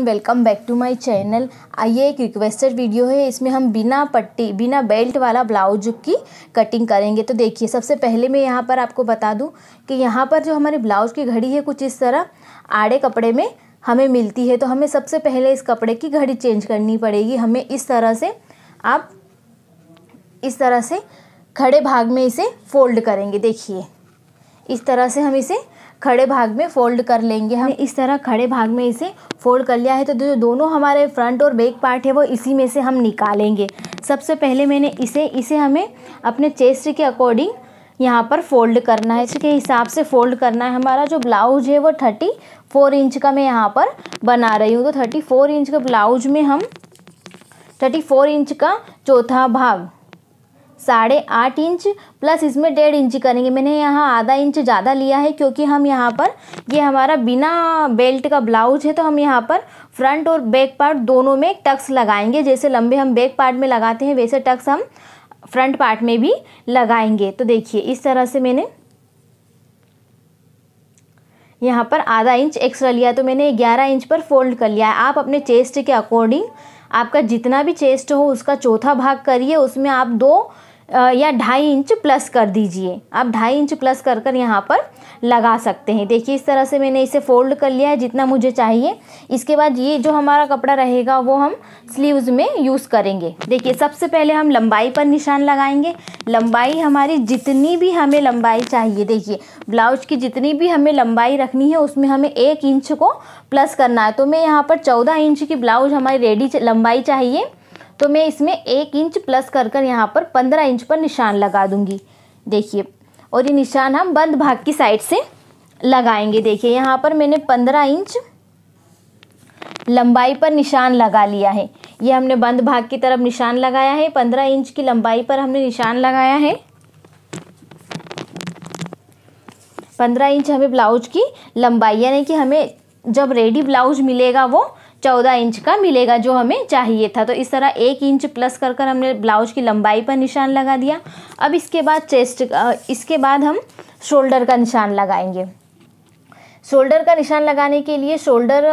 everyone welcome back to my channel आइए एक requested video है इसमें हम बिना पट्टी बिना बेल्ट वाला ब्लाउज की कटिंग करेंगे तो देखिए सबसे पहले मैं यहाँ पर आपको बता दूँ कि यहाँ पर जो हमारे ब्लाउज की घड़ी है कुछ इस तरह आड़े कपड़े में हमें मिलती है तो हमें सबसे पहले इस कपड़े की घड़ी चेंज करनी पड़ेगी हमें इस तरह से आप इस तरह से खड़े भाग में इसे फोल्ड करेंगे देखिए इस तरह से हम इसे खड़े भाग में फोल्ड कर लेंगे हम इस तरह खड़े भाग में इसे फोल्ड कर लिया है तो जो दोनों हमारे फ्रंट और बैक पार्ट है वो इसी में से हम निकालेंगे सबसे पहले मैंने इसे इसे हमें अपने चेस्ट के अकॉर्डिंग यहाँ पर फोल्ड करना है इसके हिसाब से फोल्ड करना है हमारा जो ब्लाउज है वो थर्टी फोर इंच का मैं यहाँ पर बना रही हूँ तो थर्टी फोर इंच का ब्लाउज में हम थर्टी फोर इंच का चौथा भाग साढ़े आठ इंच प्लस इसमें डेढ़ इंच करेंगे मैंने यहाँ आधा इंच ज़्यादा लिया है क्योंकि हम यहाँ पर ये हमारा बिना बेल्ट का ब्लाउज है तो हम यहाँ पर फ्रंट और बैक पार्ट दोनों में टक्स लगाएंगे जैसे लंबे हम बैक पार्ट में लगाते हैं वैसे टक्स हम फ्रंट पार्ट में भी लगाएंगे तो देखिए इस तरह से मैंने यहाँ पर आधा इंच एक्स्ट्रा लिया तो मैंने ग्यारह इंच पर फोल्ड कर लिया है आप अपने चेस्ट के अकॉर्डिंग आपका जितना भी चेस्ट हो उसका चौथा भाग करिए उसमें आप दो या ढाई इंच प्लस कर दीजिए आप ढाई इंच प्लस कर कर यहाँ पर लगा सकते हैं देखिए इस तरह से मैंने इसे फोल्ड कर लिया है जितना मुझे चाहिए इसके बाद ये जो हमारा कपड़ा रहेगा वो हम स्लीव्स में यूज़ करेंगे देखिए सबसे पहले हम लंबाई पर निशान लगाएंगे लंबाई हमारी जितनी भी हमें लंबाई चाहिए देखिए ब्लाउज की जितनी भी हमें लंबाई रखनी है उसमें हमें एक इंच को प्लस करना है तो मैं यहाँ पर चौदह इंच की ब्लाउज हमारी रेडी लंबाई चाहिए तो मैं इसमें एक इंच प्लस कर कर यहाँ पर पंद्रह इंच पर निशान लगा दूंगी देखिए और ये निशान हम बंद भाग की साइड से लगाएंगे देखिए यहाँ पर मैंने पंद्रह इंच लंबाई पर निशान लगा लिया है ये हमने बंद भाग की तरफ निशान लगाया है पंद्रह इंच की लंबाई पर हमने निशान लगाया है पंद्रह इंच हमें ब्लाउज की लंबाई यानी कि हमें जब रेडी ब्लाउज मिलेगा वो चौदह इंच का मिलेगा जो हमें चाहिए था तो इस तरह एक इंच प्लस कर कर हमने ब्लाउज की लंबाई पर निशान लगा दिया अब इसके बाद चेस्ट इसके बाद हम शोल्डर का निशान लगाएंगे शोल्डर का निशान लगाने के लिए शोल्डर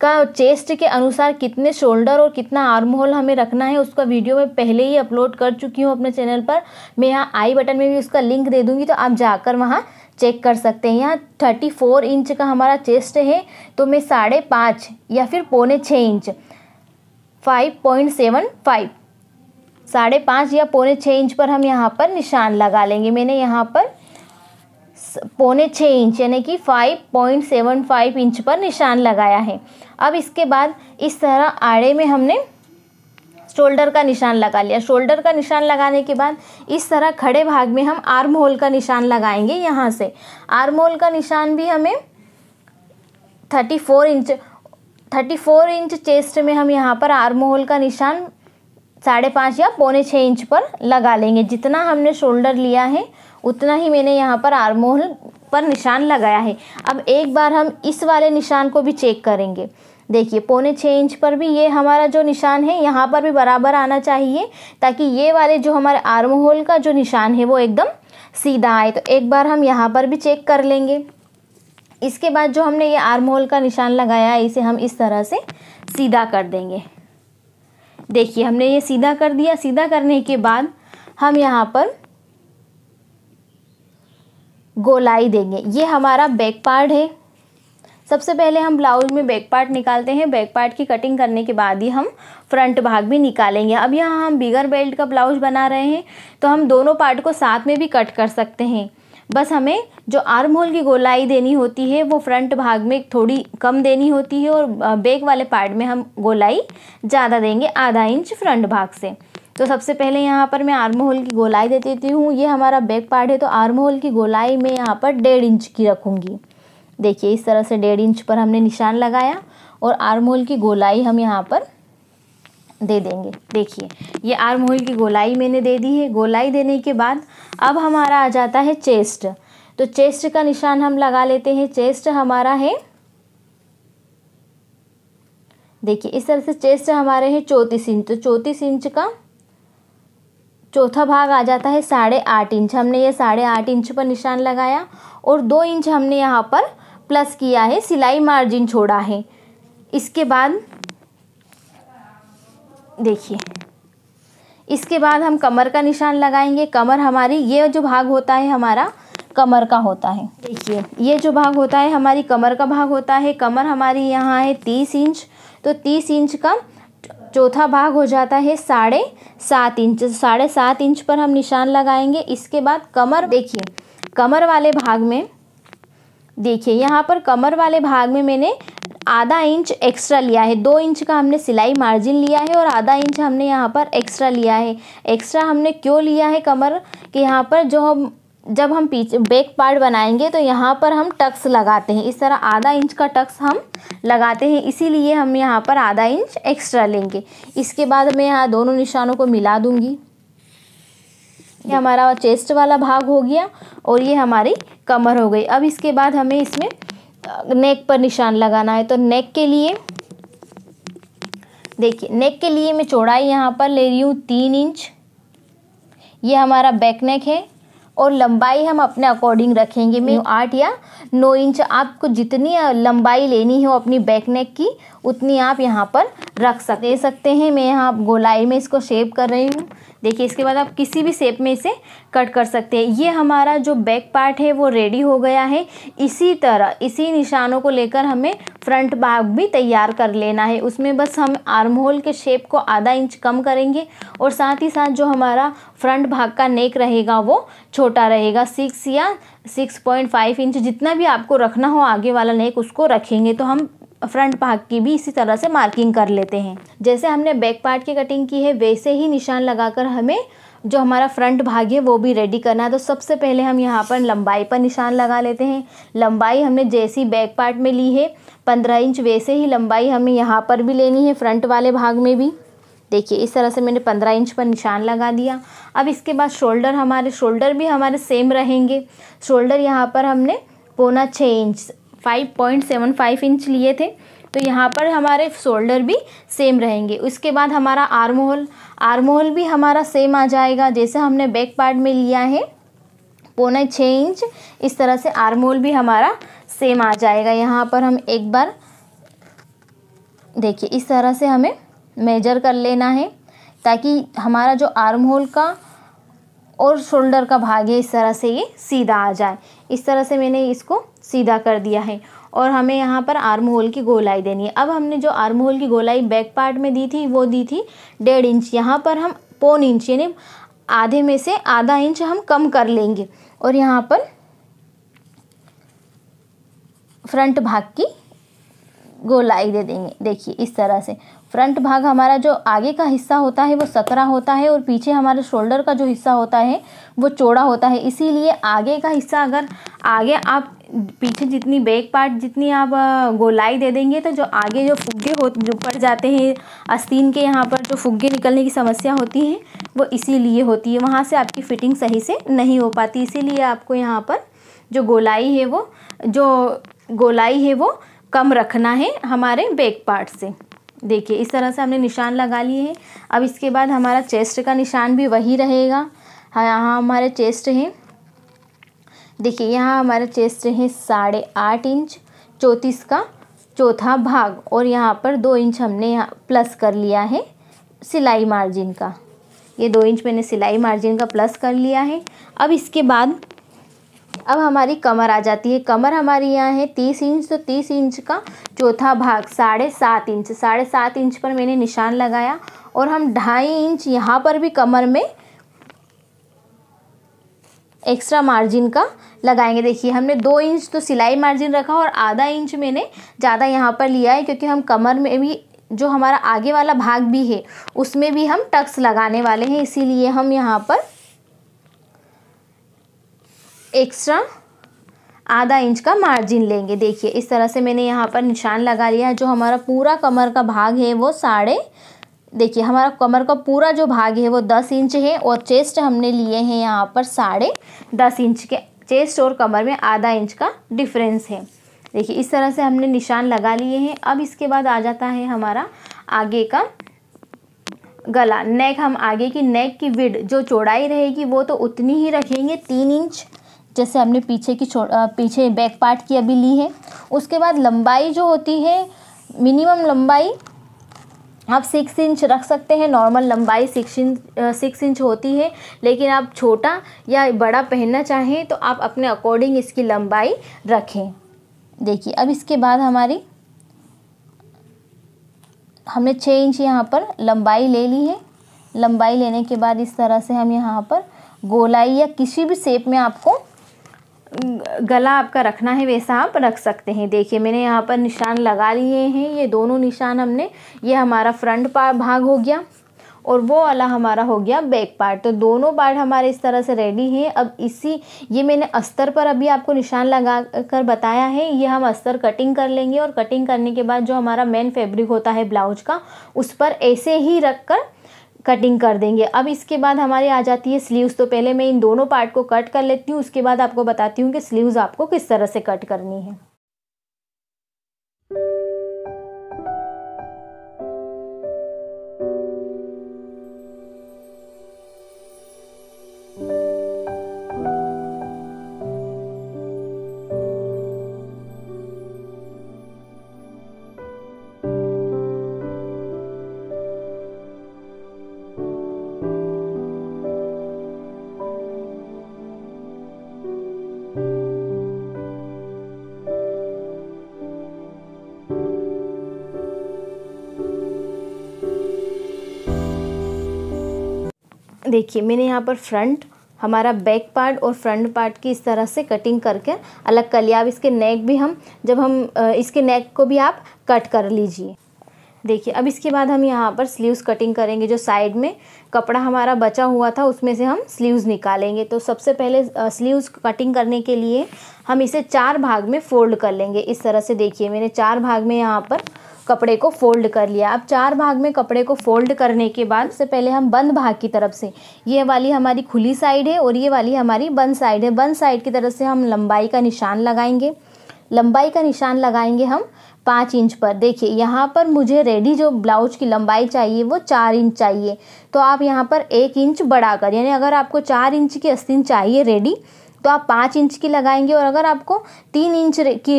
का चेस्ट के अनुसार कितने शोल्डर और कितना आर्म होल हमें रखना है उसका वीडियो मैं पहले ही अपलोड कर चुकी हूँ अपने चैनल पर मैं यहाँ आई बटन में भी उसका लिंक दे दूँगी तो आप जाकर वहाँ चेक कर सकते हैं यहाँ थर्टी फोर इंच का हमारा चेस्ट है तो मैं साढ़े पाँच या फिर पौने छः inch five point seven five साढ़े पाँच या पौने छः इंच पर हम यहाँ पर निशान लगा लेंगे मैंने यहाँ पर पौने छः इंच यानी कि five point seven five inch पर निशान लगाया है अब इसके बाद इस तरह आड़े में हमने शोल्डर का निशान लगा लिया शोल्डर का निशान लगाने के बाद इस तरह खड़े भाग में हम आर्म होल का निशान लगाएंगे यहाँ से आर्म होल का निशान भी हमें thirty four inch thirty four inch chest में हम यहाँ पर आर्म होल का निशान साढ़े पाँच या पौने छः इंच पर लगा लेंगे जितना हमने शोल्डर लिया है उतना ही मैंने यहाँ पर आर्म होल पर निशान लगाया है अब एक बार हम इस वाले निशान को भी चेक करेंगे देखिए पौने छः इंच पर भी ये हमारा जो निशान है यहाँ पर भी बराबर आना चाहिए ताकि ये वाले जो हमारे आर्म होल का जो निशान है वो एकदम सीधा आए तो एक बार हम यहाँ पर भी चेक कर लेंगे इसके बाद जो हमने ये आर्म होल का निशान लगाया है इसे हम इस तरह से सीधा कर देंगे देखिए हमने ये सीधा कर दिया सीधा करने के बाद हम यहाँ पर गोलाई देंगे ये हमारा बैक पार्ट है सबसे पहले हम ब्लाउज में बैक पार्ट निकालते हैं बैक पार्ट की कटिंग करने के बाद ही हम फ्रंट भाग भी निकालेंगे अब यहाँ हम बिगर बेल्ट का ब्लाउज बना रहे हैं तो हम दोनों पार्ट को साथ में भी कट कर सकते हैं बस हमें जो आर्म होल की गोलाई देनी होती है वो फ्रंट भाग में थोड़ी कम देनी होती है और बैक वाले पार्ट में हम गोलाई ज़्यादा देंगे आधा इंच फ्रंट भाग से तो सबसे पहले यहाँ पर मैं आर्म होल की गोलाई दे देती हूँ ये हमारा बैक पार्ट है तो आर्म होल की गोलाई मैं यहाँ पर डेढ़ इंच की रखूँगी देखिए इस तरह से डेढ़ इंच पर हमने निशान लगाया और आर्म होल की गोलाई हम यहाँ पर दे देंगे देखिए ये आर्म होल की गोलाई मैंने दे दी है गोलाई देने के बाद अब हमारा आ जाता है चेस्ट तो चेस्ट का निशान हम लगा लेते हैं चेस्ट हमारा है देखिए इस तरह से चेस्ट हमारे है चौंतीस इंच तो चौंतीस इंच का चौथा भाग आ जाता है साढ़े आठ इंच हमने ये साढ़े आठ इंच पर निशान लगाया और दो इंच हमने यहाँ पर प्लस किया है सिलाई मार्जिन छोड़ा है इसके बाद देखिए इसके बाद हम कमर का निशान लगाएंगे कमर हमारी ये जो भाग होता है हमारा कमर का होता है देखिए ये जो भाग होता है हमारी कमर का भाग होता है कमर हमारी यहाँ है तीस इंच तो तीस इंच का चौथा भाग हो जाता है साढ़े सात इंच साढ़े सात इंच पर हम निशान लगाएंगे इसके बाद कमर देखिए कमर वाले भाग में देखिए यहाँ पर कमर वाले भाग में मैंने आधा इंच एक्स्ट्रा लिया है दो इंच का हमने सिलाई मार्जिन लिया है और आधा इंच हमने यहाँ पर एक्स्ट्रा लिया है एक्स्ट्रा हमने क्यों लिया है कमर के यहाँ पर जो हम जब हम पीछे बैक पार्ट बनाएंगे तो यहाँ पर हम टक्स लगाते हैं इस तरह आधा इंच का टक्स हम लगाते हैं इसीलिए हम यहाँ पर आधा इंच एक्स्ट्रा लेंगे इसके बाद मैं यहाँ दोनों निशानों को मिला दूँगी ये हमारा चेस्ट वाला भाग हो गया और ये हमारी कमर हो गई अब इसके बाद हमें इसमें नेक पर निशान लगाना है तो नेक के लिए देखिए नेक के लिए मैं चौड़ाई यहाँ पर ले रही हूँ तीन इंच ये हमारा बैक नेक है और लंबाई हम अपने अकॉर्डिंग रखेंगे मैं आठ या नौ इंच आपको जितनी लंबाई लेनी हो अपनी बैक नेक की उतनी आप यहाँ पर रख सक दे सकते हैं मैं यहाँ गोलाई में इसको शेप कर रही हूँ देखिए इसके बाद आप किसी भी शेप में इसे कट कर सकते हैं ये हमारा जो बैक पार्ट है वो रेडी हो गया है इसी तरह इसी निशानों को लेकर हमें फ्रंट भाग भी तैयार कर लेना है उसमें बस हम आर्म होल के शेप को आधा इंच कम करेंगे और साथ ही साथ जो हमारा फ्रंट भाग का नेक रहेगा वो छोटा रहेगा सिक्स या सिक्स पॉइंट फाइव इंच जितना भी आपको रखना हो आगे वाला नेक उसको रखेंगे तो हम फ्रंट भाग की भी इसी तरह से मार्किंग कर लेते हैं जैसे हमने बैक पार्ट की कटिंग की है वैसे ही निशान लगाकर हमें जो हमारा फ्रंट भाग है वो भी रेडी करना है तो सबसे पहले हम यहाँ पर लंबाई पर निशान लगा लेते हैं लंबाई हमने जैसी बैक पार्ट में ली है पंद्रह इंच वैसे ही लंबाई हमें यहाँ पर भी लेनी है फ्रंट वाले भाग में भी देखिए इस तरह से मैंने पंद्रह इंच पर निशान लगा दिया अब इसके बाद शोल्डर हमारे शोल्डर भी हमारे सेम रहेंगे शोल्डर यहाँ पर हमने पौना छः inch five point seven five inch लिए थे तो यहाँ पर हमारे शोल्डर भी सेम रहेंगे उसके बाद हमारा आर्म होल आर्म होल भी हमारा सेम आ जाएगा जैसे हमने बैक पार्ट में लिया है पौने छः इंच इस तरह से आर्म होल भी हमारा सेम आ जाएगा यहाँ पर हम एक बार देखिए इस तरह से हमें मेजर कर लेना है ताकि हमारा जो आर्म होल का और शोल्डर का भाग है इस तरह से ये सीधा आ जाए इस तरह से मैंने इसको सीधा कर दिया है और हमें यहाँ पर आर्म होल की गोलाई देनी है अब हमने जो आर्म होल की गोलाई बैक पार्ट में दी थी वो दी थी डेढ़ इंच यहाँ पर हम पौन इंच यानी आधे में से आधा इंच हम कम कर लेंगे और यहाँ पर फ्रंट भाग की गोलाई दे देंगे देखिए इस तरह से फ्रंट भाग हमारा जो आगे का हिस्सा होता है वो सकरा होता है और पीछे हमारे शोल्डर का जो हिस्सा होता है वो चौड़ा होता है इसीलिए आगे का हिस्सा अगर आगे आप पीछे जितनी बैक पार्ट जितनी आप गोलाई दे देंगे तो जो आगे जो फुग्गे हो जो पड़ जाते हैं आस्तीन के यहाँ पर जो फुग्गे निकलने की समस्या होती है वो इसीलिए होती है वहाँ से आपकी फ़िटिंग सही से नहीं हो पाती इसीलिए आपको यहाँ पर जो गोलाई है वो जो गोलाई है वो कम रखना है हमारे बैक पार्ट से देखिए इस तरह से हमने निशान लगा लिए हैं अब इसके बाद हमारा चेस्ट का निशान भी वही रहेगा हाँ, यहाँ हमारे चेस्ट है देखिए यहाँ हमारा चेस्ट है साढ़े आठ इंच चौंतीस का चौथा भाग और यहाँ पर दो इंच हमने यहाँ प्लस कर लिया है सिलाई मार्जिन का ये दो इंच मैंने सिलाई मार्जिन का प्लस कर लिया है अब इसके बाद अब हमारी कमर आ जाती है कमर हमारी यहाँ है तीस इंच तो तीस इंच का चौथा भाग साढ़े सात इंच साढ़े सात इंच पर मैंने निशान लगाया और हम ढाई इंच यहाँ पर भी कमर में एक्स्ट्रा मार्जिन का लगाएंगे देखिए हमने दो इंच तो सिलाई मार्जिन रखा और आधा इंच मैंने ज़्यादा यहाँ पर लिया है क्योंकि हम कमर में भी जो हमारा आगे वाला भाग भी है उसमें भी हम टक्स लगाने वाले हैं इसीलिए हम यहाँ पर एक्स्ट्रा आधा इंच का मार्जिन लेंगे देखिए इस तरह से मैंने यहाँ पर निशान लगा लिया है जो हमारा पूरा कमर का भाग है वो साढ़े देखिए हमारा कमर का पूरा जो भाग है वो दस इंच है और चेस्ट हमने लिए हैं यहाँ पर साढ़े दस इंच के चेस्ट और कमर में आधा इंच का डिफरेंस है देखिए इस तरह से हमने निशान लगा लिए हैं अब इसके बाद आ जाता है हमारा आगे का गला नेक हम आगे की नेक की विड जो चौड़ाई रहेगी वो तो उतनी ही रखेंगे तीन इंच जैसे हमने पीछे की पीछे बैक पार्ट की अभी ली है उसके बाद लंबाई जो होती है मिनिमम लंबाई आप सिक्स इंच रख सकते हैं नॉर्मल लंबाई सिक्स इंच सिक्स इंच होती है लेकिन आप छोटा या बड़ा पहनना चाहें तो आप अपने अकॉर्डिंग इसकी लंबाई रखें देखिए अब इसके बाद हमारी हमने छः इंच यहाँ पर लंबाई ले ली है लंबाई लेने के बाद इस तरह से हम यहाँ पर गोलाई या किसी भी शेप में आपको गला आपका रखना है वैसा आप रख सकते हैं देखिए मैंने यहाँ पर निशान लगा लिए हैं ये दोनों निशान हमने ये हमारा फ्रंट भाग हो गया और वो वाला हमारा हो गया बैक पार्ट तो दोनों पार्ट हमारे इस तरह से रेडी हैं अब इसी ये मैंने अस्तर पर अभी आपको निशान लगा कर बताया है ये हम अस्तर कटिंग कर लेंगे और कटिंग करने के बाद जो हमारा मेन फैब्रिक होता है ब्लाउज का उस पर ऐसे ही रख कर कटिंग कर देंगे अब इसके बाद हमारे आ जाती है स्लीव्स तो पहले मैं इन दोनों पार्ट को कट कर लेती हूँ उसके बाद आपको बताती हूँ कि स्लीव्स आपको किस तरह से कट करनी है देखिए मैंने यहाँ पर फ्रंट हमारा बैक पार्ट और फ्रंट पार्ट की इस तरह से कटिंग करके अलग कर लिया अब इसके नेक भी हम जब हम इसके नेक को भी आप कट कर लीजिए देखिए अब इसके बाद हम यहाँ पर स्लीव्स कटिंग करेंगे जो साइड में कपड़ा हमारा बचा हुआ था उसमें से हम स्लीव्स निकालेंगे तो सबसे पहले स्लीव्स कटिंग करने के लिए हम इसे चार भाग में फोल्ड कर लेंगे इस तरह से देखिए मैंने चार भाग में यहाँ पर कपड़े को फोल्ड कर लिया अब चार भाग में कपड़े को फोल्ड करने के बाद से पहले हम बंद भाग की तरफ से ये वाली हमारी खुली साइड है और ये वाली हमारी बंद साइड है बंद साइड की तरफ से हम लंबाई का निशान लगाएंगे लंबाई का निशान लगाएंगे हम पाँच इंच पर देखिए यहाँ पर मुझे रेडी जो ब्लाउज की लंबाई चाहिए वो चार इंच चाहिए तो आप यहाँ पर एक इंच बढ़ाकर यानी अगर आपको चार इंच की अस्तिन चाहिए रेडी तो आप पाँच इंच की लगाएंगे और अगर आपको तीन इंच की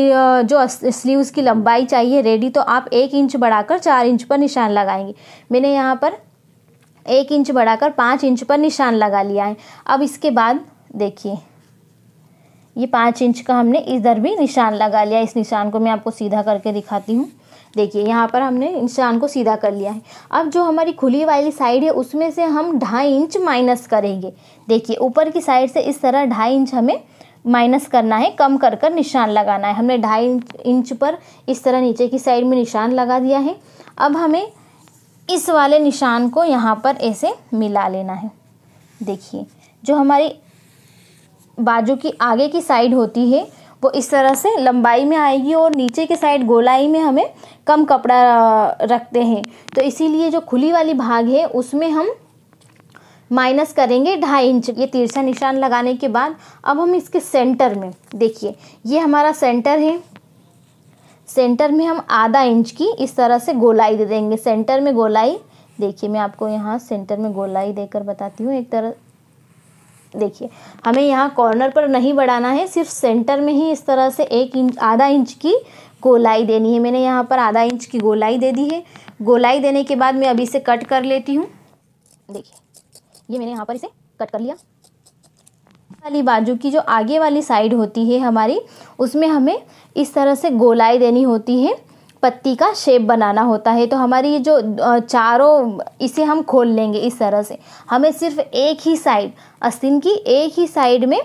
जो स्लीव्स की लंबाई चाहिए रेडी तो आप एक इंच बढ़ाकर चार इंच पर निशान लगाएंगे मैंने यहाँ पर एक इंच बढ़ाकर पाँच इंच पर निशान लगा लिया है अब इसके बाद देखिए ये पाँच इंच का हमने इधर भी निशान लगा लिया इस निशान को मैं आपको सीधा करके दिखाती हूँ देखिए यहाँ पर हमने निशान को सीधा कर लिया है अब जो हमारी खुली वाली साइड है उसमें से हम ढाई इंच माइनस करेंगे देखिए ऊपर की साइड से इस तरह ढाई इंच हमें माइनस करना है कम कर कर निशान लगाना है हमने ढाई इंच पर इस तरह नीचे की साइड में निशान लगा दिया है अब हमें इस वाले निशान को यहाँ पर ऐसे मिला लेना है देखिए जो हमारी बाजू की आगे की साइड होती है वो इस तरह से लंबाई में आएगी और नीचे के साइड गोलाई में हमें कम कपड़ा रखते हैं तो इसीलिए जो खुली वाली भाग है उसमें हम माइनस करेंगे ढाई इंच ये तिरछा निशान लगाने के बाद अब हम इसके सेंटर में देखिए ये हमारा सेंटर है सेंटर में हम आधा इंच की इस तरह से गोलाई दे देंगे सेंटर में गोलाई देखिए मैं आपको यहाँ सेंटर में गोलाई देकर बताती हूँ एक तरह देखिए हमें यहाँ कॉर्नर पर नहीं बढ़ाना है सिर्फ सेंटर में ही इस तरह से एक इंच आधा इंच की गोलाई देनी है मैंने यहाँ पर आधा इंच की गोलाई दे दी है गोलाई देने के बाद मैं अभी इसे कट कर लेती हूँ देखिए ये मैंने यहाँ पर इसे कट कर लिया वाली बाजू की जो आगे वाली साइड होती है हमारी उसमें हमें इस तरह से गोलाई देनी होती है पत्ती का शेप बनाना होता है तो हमारी ये जो चारों इसे हम खोल लेंगे इस तरह से हमें सिर्फ एक ही साइड अस्तिन की एक ही साइड में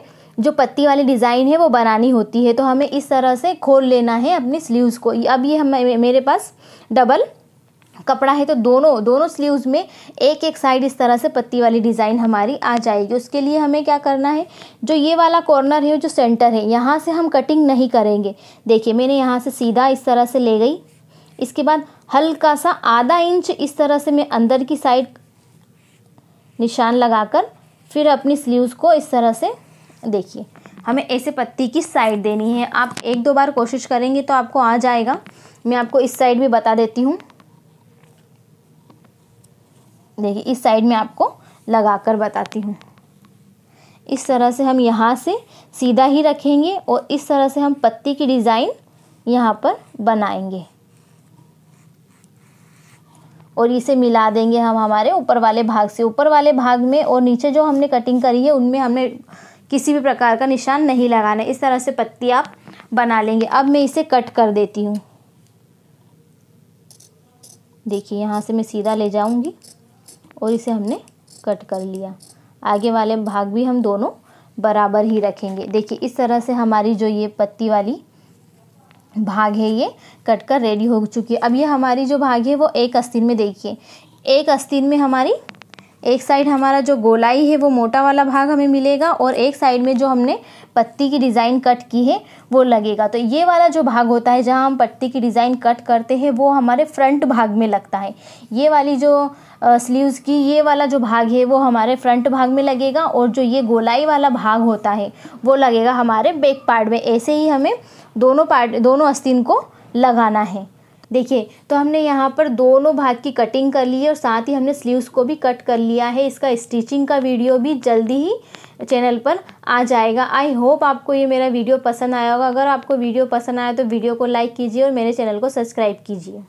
जो पत्ती वाली डिज़ाइन है वो बनानी होती है तो हमें इस तरह से खोल लेना है अपनी स्लीव्स को अब ये हम मेरे पास डबल कपड़ा है तो दोनों दोनों स्लीव्स में एक एक साइड इस तरह से पत्ती वाली डिज़ाइन हमारी आ जाएगी उसके लिए हमें क्या करना है जो ये वाला कॉर्नर है जो सेंटर है यहाँ से हम कटिंग नहीं करेंगे देखिए मैंने यहाँ से सीधा इस तरह से ले गई इसके बाद हल्का सा आधा इंच इस तरह से मैं अंदर की साइड निशान लगाकर फिर अपनी स्लीव्स को इस तरह से देखिए हमें ऐसे पत्ती की साइड देनी है आप एक दो बार कोशिश करेंगे तो आपको आ जाएगा मैं आपको इस साइड भी बता देती हूँ देखिए इस साइड में आपको लगा कर बताती हूँ इस तरह से हम यहाँ से सीधा ही रखेंगे और इस तरह से हम पत्ती की डिज़ाइन यहाँ पर बनाएंगे और इसे मिला देंगे हम हमारे ऊपर वाले भाग से ऊपर वाले भाग में और नीचे जो हमने कटिंग करी है उनमें हमने किसी भी प्रकार का निशान नहीं लगाना इस तरह से पत्ती आप बना लेंगे अब मैं इसे कट कर देती हूँ देखिए यहाँ से मैं सीधा ले जाऊँगी और इसे हमने कट कर लिया आगे वाले भाग भी हम दोनों बराबर ही रखेंगे देखिए इस तरह से हमारी जो ये पत्ती वाली भाग है ये कट कर रेडी हो चुकी है अब ये हमारी जो भाग है वो एक अस्तिन में देखिए एक अस्तिन में हमारी एक साइड हमारा जो गोलाई है वो मोटा वाला भाग हमें मिलेगा और एक साइड में जो हमने पत्ती की डिज़ाइन कट की है वो लगेगा तो ये वाला जो भाग होता है जहाँ हम पत्ती की डिज़ाइन कट करते हैं वो हमारे फ्रंट भाग में लगता है ये वाली जो स्लीव्स की ये वाला जो भाग है वो हमारे फ्रंट भाग में लगेगा और जो ये गोलाई वाला भाग होता है वो लगेगा हमारे बैक पार्ट में ऐसे ही हमें दोनों पार्ट दोनों आस्तीन को लगाना है देखिए तो हमने यहाँ पर दोनों भाग की कटिंग कर ली है और साथ ही हमने स्लीव्स को भी कट कर लिया है इसका स्टिचिंग का वीडियो भी जल्दी ही चैनल पर आ जाएगा आई होप आपको ये मेरा वीडियो पसंद आया होगा अगर आपको वीडियो पसंद आया तो वीडियो को लाइक कीजिए और मेरे चैनल को सब्सक्राइब कीजिए